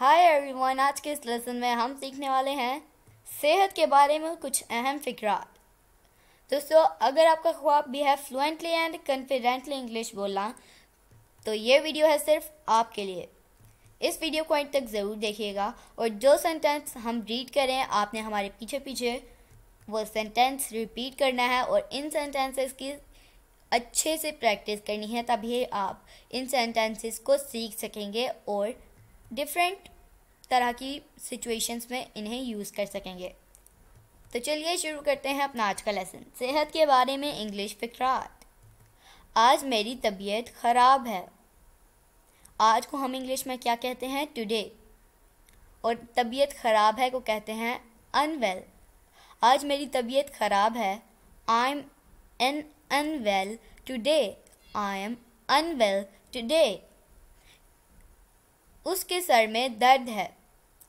Hi everyone आज के इस लेसन में हम सीखने वाले हैं सेहत के बारे में कुछ अहम फिक्रात दोस्तों अगर आपका ख्वाब भी है फ्लुएंटली एंड कन्फिडेंटली इंग्लिश बोलना तो ये वीडियो है सिर्फ आपके लिए इस वीडियो को एंड तक ज़रूर देखिएगा और जो सेंटेंस हम रीड करें आपने हमारे पीछे पीछे वो सेंटेंस रिपीट करना है और इन सेंटेंसेस की अच्छे से प्रैक्टिस करनी है तभी आप इन सेंटेंसेस को सीख सकेंगे और डिफरेंट तरह की सिचुएशंस में इन्हें यूज़ कर सकेंगे तो चलिए शुरू करते हैं अपना आज का लेसन सेहत के बारे में इंग्लिश फिक्रात आज मेरी तबीयत ख़राब है आज को हम इंग्लिश में क्या कहते हैं टुडे और तबीयत ख़राब है को कहते हैं अनवेल आज मेरी तबीयत ख़राब है I am an unwell today I am unwell today उसके सर में दर्द है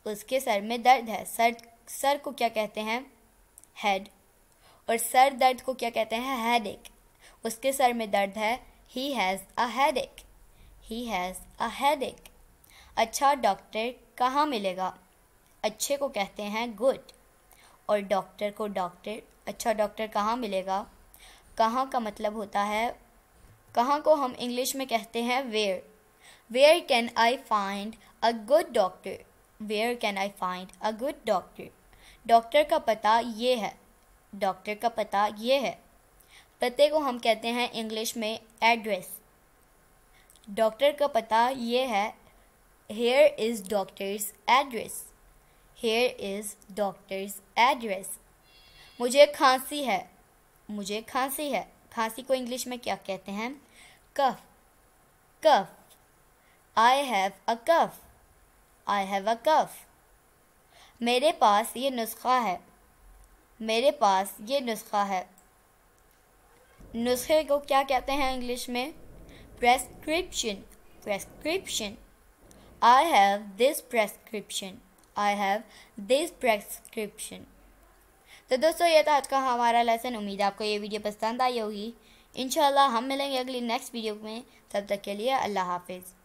उसके सर में दर्द है सर सर को क्या कहते हैं हेड और सर दर्द को क्या कहते हैं हेड एक उसके सर में दर्द है ही हैज़ अ हेड एक ही हैज़ अ हेड एक अच्छा डॉक्टर कहाँ मिलेगा अच्छे को कहते हैं गुड और डॉक्टर को डॉक्टर अच्छा डॉक्टर कहाँ मिलेगा कहाँ का मतलब होता है कहाँ को हम इंग्लिश में कहते हैं where Where can I find a good doctor? Where can I find a good doctor? Doctor का पता ये है डॉक्टर का पता ये है पते को हम कहते हैं इंग्लिश में एड्रेस डॉक्टर का पता ये है here is doctor's address here is doctor's address मुझे खांसी है मुझे खांसी है खांसी को इंग्लिश में क्या कहते हैं कफ कफ I have a cough I have a कफ मेरे पास ये नुस्खा है मेरे पास ये नुस्खा है नुस्खे को क्या कहते हैं इंग्लिश में prescription prescription I have this prescription I have this prescription तो दोस्तों ये था आज का हमारा लेसन उम्मीद आपको ये वीडियो पसंद आई होगी इनशाला हम मिलेंगे अगली नेक्स्ट वीडियो में तब तक के लिए अल्लाह हाफिज़